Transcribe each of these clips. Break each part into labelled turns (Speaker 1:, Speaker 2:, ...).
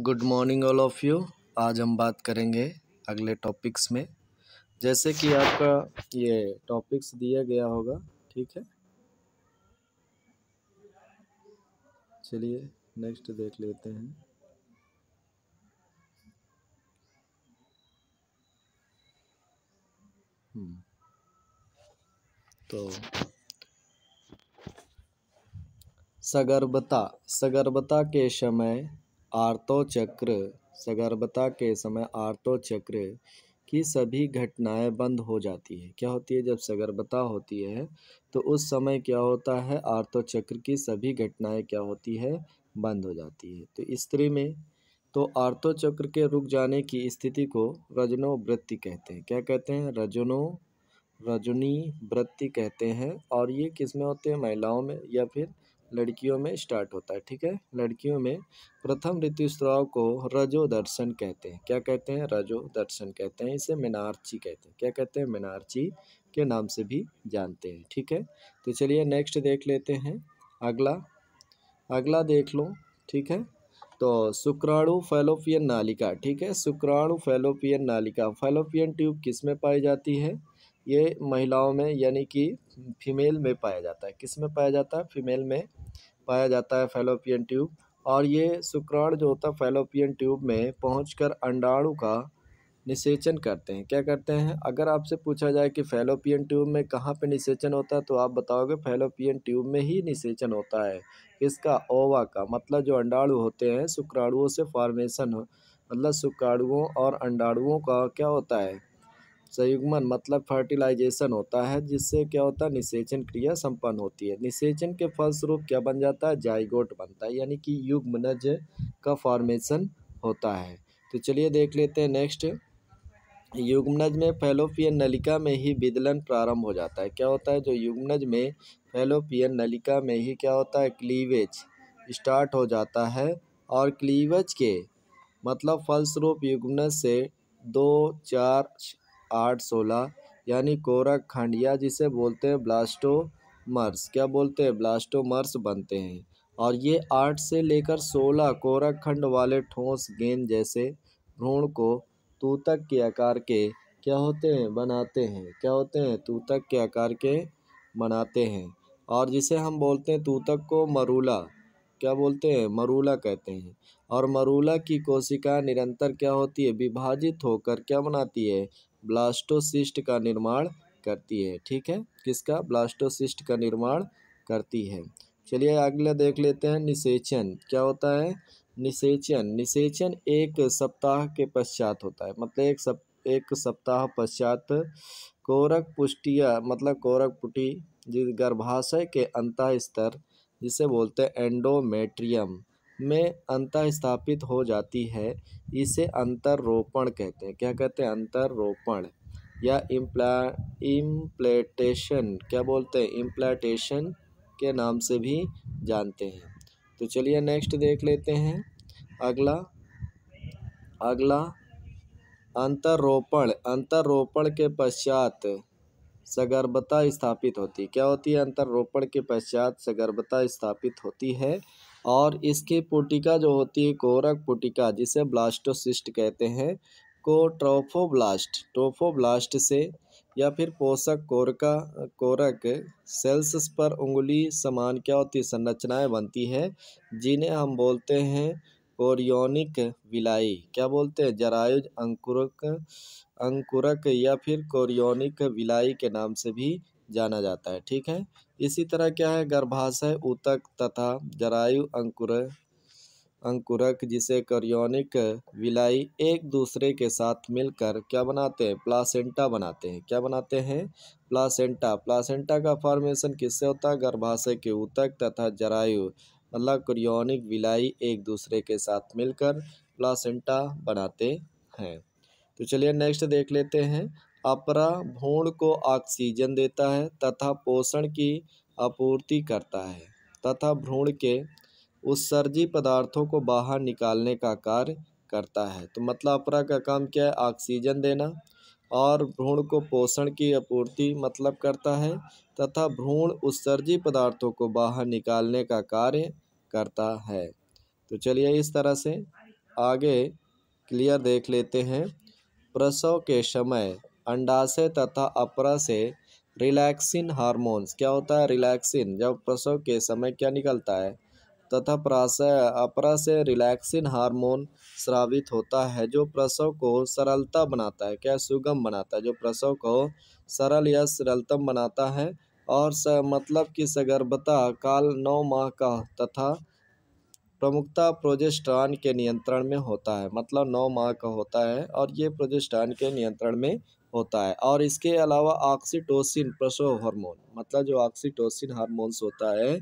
Speaker 1: good morning all of you आज हम बात करेंगे अगले टॉपिक्स में जैसे कि आपका ये टॉपिक्स दिया गया होगा ठीक है चलिए नेक्स्ट देख लेते हैं हम्म, तो सगर्भता सगर्भता के समय चक्र सगर्भता के समय चक्र की सभी घटनाएं बंद हो जाती है क्या होती है जब सगर्भता होती है तो उस समय क्या होता है चक्र की सभी घटनाएं क्या होती है बंद हो जाती है तो स्त्री में तो चक्र के रुक जाने की स्थिति को रजनोवृत्ति कहते हैं क्या कहते हैं रजनो रजनी वृत्ति कहते हैं और ये किस में होते हैं महिलाओं में या फिर लड़कियों में स्टार्ट होता है ठीक है लड़कियों में प्रथम ऋतु को रजो दर्शन कहते हैं क्या कहते हैं रजो दर्शन कहते हैं इसे मीनारची कहते हैं क्या कहते हैं मीनारची के नाम से भी जानते हैं ठीक है तो चलिए नेक्स्ट देख लेते हैं अगला अगला देख लो ठीक है तो शुक्राणु फैलोपियन नालिका ठीक है शुक्राणु फैलोपियन नालिका फैलोपियन ट्यूब किस में पाई जाती है ये महिलाओं में यानी कि फीमेल में पाया जाता है किस में पाया जाता है फीमेल में पाया जाता है फैलोपियन ट्यूब और ये शुक्राणु जो होता है फैलोपियन ट्यूब में पहुंचकर अंडाणु का निषेचन करते हैं क्या करते हैं अगर आपसे पूछा जाए कि फैलोपियन ट्यूब में कहाँ पे निषेचन होता है तो आप बताओगे फैलोपियन ट्यूब में ही निषेचन होता है इसका ओवा का मतलब जो अंडाणु होते हैं शुक्राणुओं से फॉर्मेशन हो मतलब शुक्राणुओं और अंडाणुओं का क्या होता है संयुग्मन मतलब फर्टिलाइजेशन होता है जिससे क्या होता है निषेचन क्रिया संपन्न होती है निषेचन के फलस्वरूप क्या बन जाता है जाइगोट बनता है यानी कि युग्मनज का फॉर्मेशन होता है तो चलिए देख लेते हैं नेक्स्ट युग्मनज में फैलोपियन नलिका में ही विदलन प्रारंभ हो जाता है क्या होता है जो युग्मनज में फैलोपियन नलिका में ही क्या होता है क्लीवेज स्टार्ट हो जाता है और क्लीवेज के मतलब फलस्वरूप युग्मनज से दो चार आठ सोलह यानी कोरक खंडिया जिसे बोलते हैं ब्लास्टोमर्स क्या बोलते हैं ब्लास्टोमर्स बनते हैं और ये आठ से लेकर सोलह खंड वाले ठोस गेंद जैसे भ्रूण को तूतक के आकार के क्या होते हैं बनाते हैं क्या होते हैं तूतक के आकार के बनाते हैं और जिसे हम बोलते हैं तूतक को मरूला क्या बोलते हैं मरूला कहते हैं और मरूला की कोशिका निरंतर क्या होती है विभाजित होकर क्या बनाती है ब्लास्टोसिस्ट का निर्माण करती है ठीक है किसका ब्लास्टोसिस्ट का निर्माण करती है चलिए अगला देख लेते हैं निषेचन क्या होता है निषेचन निषेचन एक सप्ताह के पश्चात होता है मतलब एक सप एक सप्ताह पश्चात कोरक पुष्टिया मतलब कोरक पुटी जिस गर्भाशय के अंत स्तर जिसे बोलते हैं एंडोमेट्रियम में अंतः स्थापित हो जाती है इसे अंतररोपण कहते हैं क्या कहते हैं अंतररोपण या इम्प्ला इम्प्लेटेशन क्या बोलते हैं इम्प्लाटेशन के नाम से भी जानते हैं तो चलिए नेक्स्ट देख लेते हैं अगला अगला अंतरोपण अंतरोपण के पश्चात सगर्भता स्थापित होती क्या होती है अंतरोपण के पश्चात सगर्भता स्थापित होती है और इसकी पुटिका जो होती है कोरक पुटिका जिसे ब्लास्टोसिस्ट कहते हैं को ट्रोफोब्लास्ट ट्रोफोब्लास्ट से या फिर पोषक कोरका कोरक सेल्स पर उंगली समान क्या होती संरचनाएं संरचनाएँ बनती है जिन्हें हम बोलते हैं कोरियोनिक विलाई क्या बोलते हैं जरायुज अंकुरक अंकुरक या फिर कोरियोनिक विलाई के नाम से भी जाना जाता है ठीक है इसी तरह क्या है गर्भाशय ऊतक तथा जरायु अंकुर अंकुरक जिसे करियोनिक विलाई एक दूसरे के साथ मिलकर क्या बनाते हैं प्लासेंटा बनाते हैं क्या बनाते हैं प्लासेंटा प्लासेंटा का फॉर्मेशन किससे होता है गर्भाशय के ऊतक तथा जरायु मतलब करियोनिक विलाई एक दूसरे के साथ मिलकर प्लासेंटा बनाते हैं तो चलिए नेक्स्ट देख लेते हैं अपरा भ्रूण को ऑक्सीजन देता है तथा पोषण की आपूर्ति करता है तथा भ्रूण के उत्सर्जी पदार्थों को बाहर निकालने का कार्य करता है तो मतलब अपरा का काम क्या है ऑक्सीजन देना और भ्रूण को पोषण की आपूर्ति मतलब करता है तथा भ्रूण उत्सर्जी पदार्थों को बाहर निकालने का कार्य करता है तो चलिए इस तरह से आगे क्लियर देख लेते हैं प्रसव के समय अंडाशय तथा अपरा से रिलैक्सिन हार्मोन्स क्या होता है रिलैक्सिन जब प्रसव के समय क्या निकलता है तथा प्राशय अपरा से रिलैक्सिन हार्मोन स्रावित होता है जो प्रसव को सरलता बनाता है क्या सुगम बनाता है जो प्रसव को सरल या सरलतम बनाता है और स, मतलब कि सगर्भता काल नौ माह का तथा प्रमुखता प्रोजेस्ट्रॉन के नियंत्रण में होता है मतलब नौ माह का होता है और ये प्रोजेस्ट्रॉन के नियंत्रण में होता है और इसके अलावा ऑक्सीटोसिन प्रसव हार्मोन मतलब जो ऑक्सीटोसिन हार्मोन्स होता है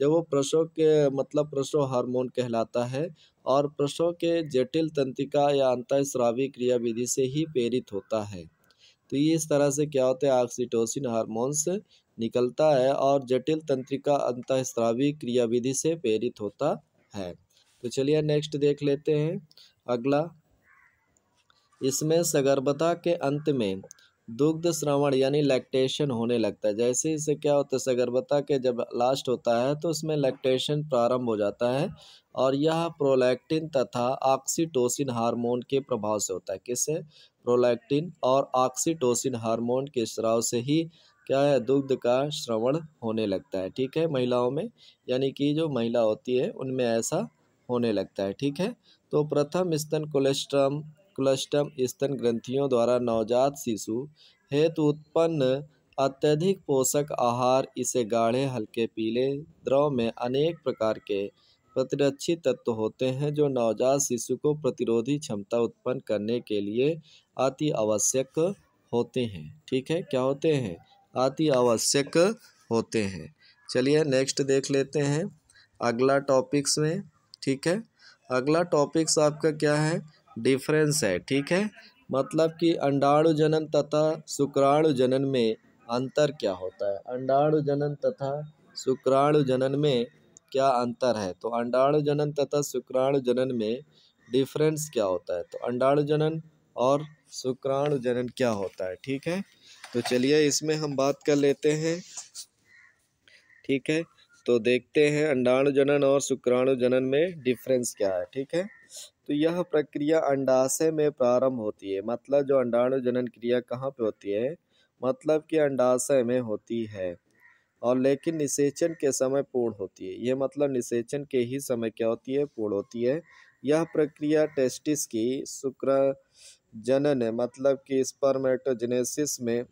Speaker 1: जब वो प्रसव के मतलब प्रसव हार्मोन कहलाता है और प्रसव के जटिल तंत्रिका या अंतःस्रावी क्रिया विधि से ही प्रेरित होता है तो ये इस तरह से क्या होता है ऑक्सीटोसिन हार्मोन्स निकलता है और जटिल तंत्रिका अंतःस्रावी क्रियाविधि से प्रेरित होता है तो चलिए नेक्स्ट देख लेते हैं अगला इसमें सगर्भता के अंत में दुग्ध श्रवण यानी लैक्टेशन होने लगता है जैसे इसे क्या होता है सगर्भता के जब लास्ट होता है तो उसमें लैक्टेशन प्रारंभ हो जाता है और यह प्रोलैक्टिन तथा ऑक्सीटोसिन हार्मोन के प्रभाव से होता है किससे प्रोलैक्टिन और ऑक्सीटोसिन हार्मोन के स्राव से ही क्या है दुग्ध का श्रवण होने लगता है ठीक है महिलाओं में यानी कि जो महिला होती है उनमें ऐसा होने लगता है ठीक है तो प्रथम स्तन कोलेस्ट्रम प्लस्टम स्तन ग्रंथियों द्वारा नवजात शिशु हेतु उत्पन्न अत्यधिक पोषक आहार इसे गाढ़े हल्के पीले द्रव में अनेक प्रकार के प्रतिरक्षी तत्व होते हैं जो नवजात शिशु को प्रतिरोधी क्षमता उत्पन्न करने के लिए अति आवश्यक होते हैं ठीक है क्या होते हैं अति आवश्यक होते हैं चलिए नेक्स्ट देख लेते हैं अगला टॉपिक्स में ठीक है अगला टॉपिक्स आपका क्या है डिफरेंस है ठीक है मतलब कि अंडाणु जनन तथा शुक्राणु जनन में अंतर क्या होता है अंडाणु जनन तथा शुक्राणु जनन में क्या अंतर है तो अंडाणु जनन तथा शुक्राणु जनन में डिफरेंस क्या होता है तो अंडाणु जनन और शुक्राणु जनन क्या होता है ठीक है तो चलिए इसमें हम बात कर लेते हैं ठीक है तो देखते हैं अंडाणु जनन और शुक्राणु जनन में डिफरेंस क्या है ठीक है तो यह प्रक्रिया अंडाशय में प्रारंभ होती है मतलब जो अंडाणु जनन क्रिया कहाँ पे होती है मतलब कि अंडाशय में होती है और लेकिन निषेचन के समय पूर्ण होती है यह मतलब निषेचन के ही समय क्या होती है पूर्ण होती है यह प्रक्रिया टेस्टिस की शुक्र जनन मतलब कि स्पर्मेटोजेनेसिस में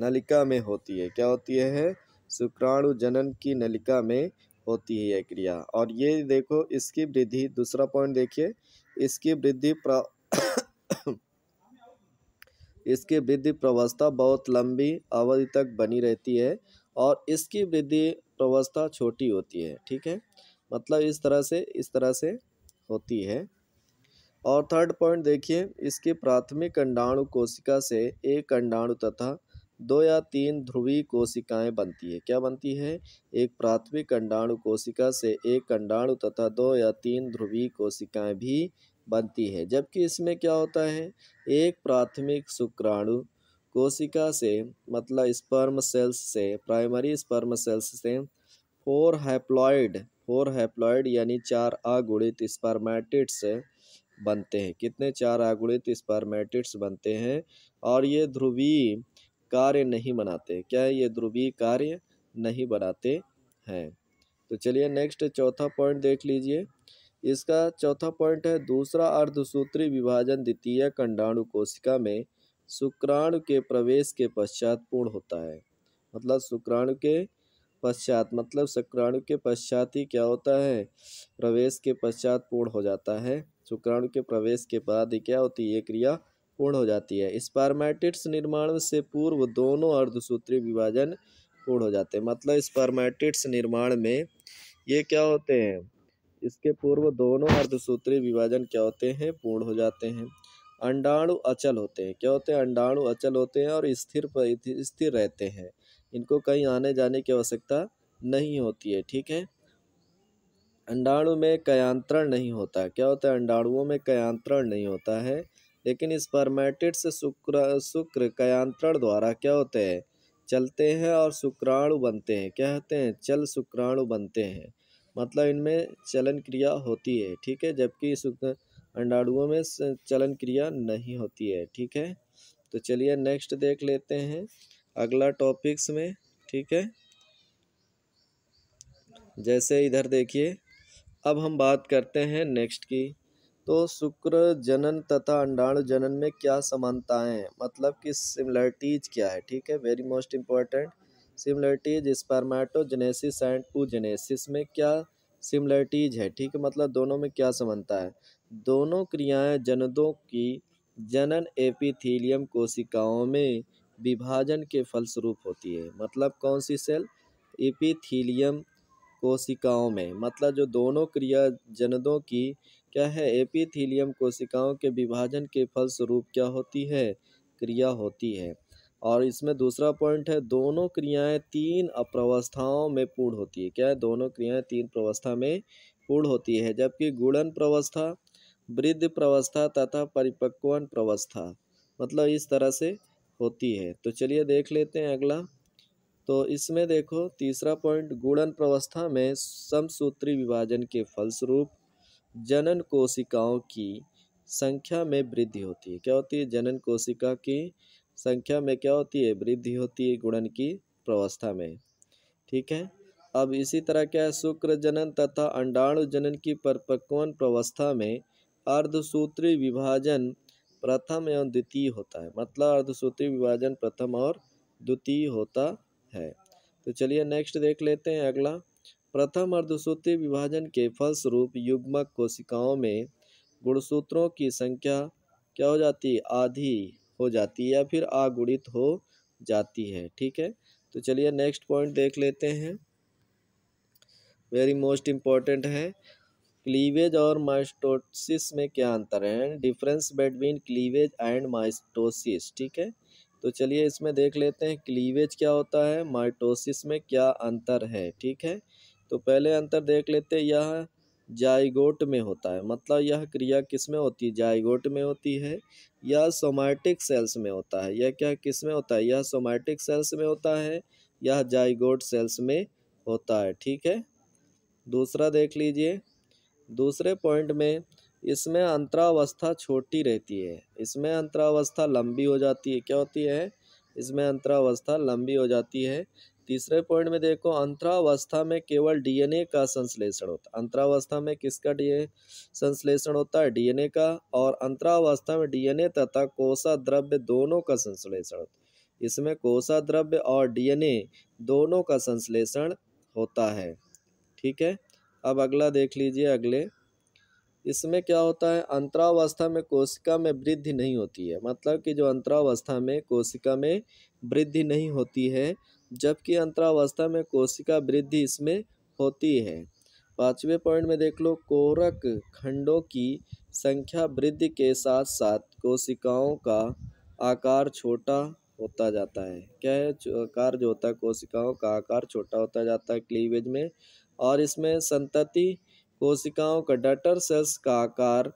Speaker 1: नलिका में होती है क्या होती है शुक्राणु जनन की नलिका में होती है यह क्रिया और ये देखो इसकी वृद्धि दूसरा पॉइंट देखिए इसकी वृद्धि प्र इसकी वृद्धि प्रवस्था बहुत लंबी अवधि तक बनी रहती है और इसकी वृद्धि प्रवस्था छोटी होती है ठीक है मतलब इस तरह से इस तरह से होती है और थर्ड पॉइंट देखिए इसकी प्राथमिक अंडाणु कोशिका से एक अंडाणु तथा दो या तीन ध्रुवीय कोशिकाएं बनती है क्या बनती है एक प्राथमिक अंडाणु कोशिका से एक अंडाणु तथा दो या तीन ध्रुवीय कोशिकाएं भी बनती है जबकि इसमें क्या होता है एक प्राथमिक शुक्राणु कोशिका से मतलब स्पर्म सेल्स से प्राइमरी स्पर्म सेल्स से फोर हैप्लॉयड फोर हैप्लॉयड यानी चार आगुणित स्पर्मेटिट्स बनते हैं कितने चार आगुणित स्पर्मेटिट्स बनते हैं और ये ध्रुवीय कार्य नहीं बनाते क्या है ये ध्रुवीय कार्य नहीं बनाते हैं तो चलिए नेक्स्ट चौथा पॉइंट देख लीजिए इसका चौथा पॉइंट है दूसरा अर्धसूत्री विभाजन द्वितीय कंडाणु कोशिका में शुक्राणु के प्रवेश के पश्चात पूर्ण होता है मतलब शुक्राणु के पश्चात मतलब शुक्राणु के पश्चात ही क्या होता है प्रवेश के पश्चात पूर्ण हो जाता है शुक्राणु के प्रवेश के बाद ही क्या होती है क्रिया पूर्ण हो जाती है स्पार्मेटिट्स निर्माण से पूर्व दोनों अर्धसूत्री विभाजन पूर्ण हो जाते हैं मतलब स्पार्मेटिट्स निर्माण में ये क्या होते हैं इसके पूर्व दोनों अर्धसूत्री विभाजन क्या होते हैं पूर्ण हो जाते हैं अंडाणु अचल होते हैं क्या होते हैं अंडाणु अचल होते हैं और स्थिर स्थिर रहते हैं इनको कहीं आने जाने की आवश्यकता नहीं होती है ठीक है अंडाणु में कयांतरण नहीं होता क्या होता है अंडाणुओं में कयांतरण नहीं होता है लेकिन इस से शुक्र शुक्र कयांत्रण द्वारा क्या होते हैं चलते हैं और शुक्राणु बनते हैं क्या होते हैं चल शुक्राणु बनते हैं मतलब इनमें चलन क्रिया होती है ठीक है जबकि अंडाणुओं में चलन क्रिया नहीं होती है ठीक है तो चलिए नेक्स्ट देख लेते हैं अगला टॉपिक्स में ठीक है जैसे इधर देखिए अब हम बात करते हैं नेक्स्ट की तो शुक्र जनन तथा अंडाणु जनन में क्या है मतलब कि सिमिलरिटीज क्या है ठीक है very most important similarities spermatogenesis and oogenesis में क्या सिमिलरिटीज है ठीक है मतलब दोनों में क्या समानता है दोनों क्रियाएं जनदों की जनन एपिथीलियम कोशिकाओं में विभाजन के फलस्वरूप होती है मतलब कौन सी सेल एपिथीलियम कोशिकाओं में मतलब जो दोनों क्रिया जनदों की क्या है एपिथीलियम कोशिकाओं के विभाजन के फलस्वरूप क्या होती है क्रिया होती है और इसमें दूसरा पॉइंट है दोनों क्रियाएं तीन अप्रवस्थाओं में पूर्ण होती है क्या है दोनों क्रियाएं तीन प्रवस्था में पूर्ण होती है जबकि गुणन प्रवस्था वृद्ध प्रवस्था तथा परिपक्वन प्रवस्था मतलब इस तरह से होती है तो चलिए देख लेते हैं अगला तो इसमें देखो तीसरा पॉइंट गुणन प्रवस्था में समसूत्री विभाजन के फलस्वरूप जनन कोशिकाओं की संख्या में वृद्धि होती है क्या होती है जनन कोशिका की संख्या में क्या होती है वृद्धि होती है गुणन की प्रवस्था में ठीक है अब इसी तरह क्या है शुक्र जनन तथा अंडाणु जनन की परपक्वन प्रवस्था में अर्धसूत्री विभाजन प्रथम एवं द्वितीय होता है मतलब अर्धसूत्री विभाजन प्रथम और द्वितीय होता है तो चलिए नेक्स्ट देख लेते हैं अगला प्रथम अर्धसूत्री विभाजन के फलस्वरूप युग्मक कोशिकाओं में गुणसूत्रों की संख्या क्या हो जाती है आधी हो जाती है या फिर आगुणित हो जाती है ठीक है तो चलिए नेक्स्ट पॉइंट देख लेते हैं वेरी मोस्ट इम्पॉर्टेंट है क्लीवेज और माइस्टोसिस में क्या अंतर है difference between cleavage and mitosis ठीक है तो चलिए इसमें देख लेते हैं क्लीवेज क्या होता है माइटोसिस में क्या अंतर है ठीक है तो पहले अंतर देख लेते यह जाइगोट में होता है मतलब यह क्रिया किस में होती है जाइगोट में होती है या सोमैटिक सेल्स में होता है यह क्या किस में होता है यह सोमैटिक सेल्स में होता है यह जाइगोट सेल्स में होता है ठीक है दूसरा देख लीजिए दूसरे पॉइंट में इसमें अंतरावस्था छोटी रहती है इसमें अंतरावस्था लंबी हो जाती है क्या होती है इसमें अंतरावस्था लंबी हो जाती है तीसरे पॉइंट में देखो अंतरावस्था में केवल डीएनए का संश्लेषण होता है अंतरावस्था में किसका डी संश्लेषण होता है डीएनए का और अंतरावस्था में डीएनए तथा कोसा द्रव्य दोनों का संश्लेषण होता है इसमें कोसा द्रव्य और डीएनए दोनों का संश्लेषण होता है ठीक है अब अगला देख लीजिए अगले इसमें क्या होता है अंतरावस्था में कोशिका में वृद्धि नहीं होती है मतलब कि जो अंतरावस्था में कोशिका में वृद्धि नहीं होती है जबकि अंतरावस्था में कोशिका वृद्धि इसमें होती है पांचवें पॉइंट में देख लो कोरक खंडों की संख्या वृद्धि के साथ साथ कोशिकाओं का आकार छोटा होता जाता है क्या है आकार जो होता है कोशिकाओं का आकार छोटा होता जाता है क्लीवेज में और इसमें संतति कोशिकाओं का डटर सेल्स का आकार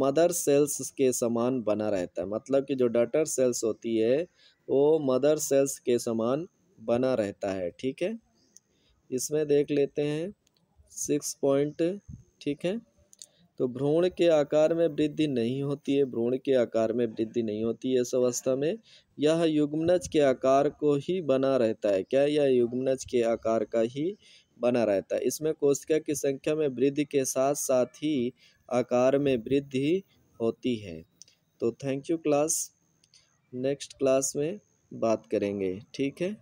Speaker 1: मदर सेल्स के समान बना रहता है मतलब कि जो डटर सेल्स होती है वो मदर सेल्स के समान बना रहता है ठीक है इसमें देख लेते हैं सिक्स पॉइंट ठीक है तो भ्रूण के आकार में वृद्धि नहीं होती है भ्रूण के आकार में वृद्धि नहीं होती है इस अवस्था में यह युग्मनज के आकार को ही बना रहता है क्या यह युग्मनज के आकार का ही बना रहता है इसमें कोशिका की संख्या में वृद्धि के साथ साथ ही आकार में वृद्धि होती है तो thank you class next class में बात करेंगे ठीक है